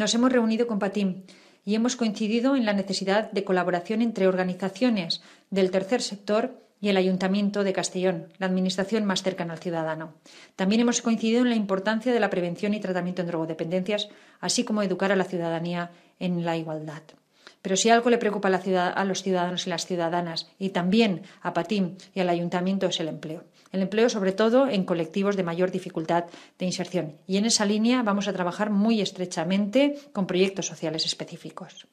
Nos hemos reunido con Patim y hemos coincidido en la necesidad de colaboración entre organizaciones del tercer sector y el Ayuntamiento de Castellón, la administración más cercana al ciudadano. También hemos coincidido en la importancia de la prevención y tratamiento en drogodependencias, así como educar a la ciudadanía en la igualdad. Pero si algo le preocupa a, los ciudadanos y las ciudadanas, y también a Patín y al ayuntamiento, es el empleo. El empleo, sobre todo, en colectivos de mayor dificultad de inserción. Y en esa línea vamos a trabajar muy estrechamente con proyectos sociales específicos.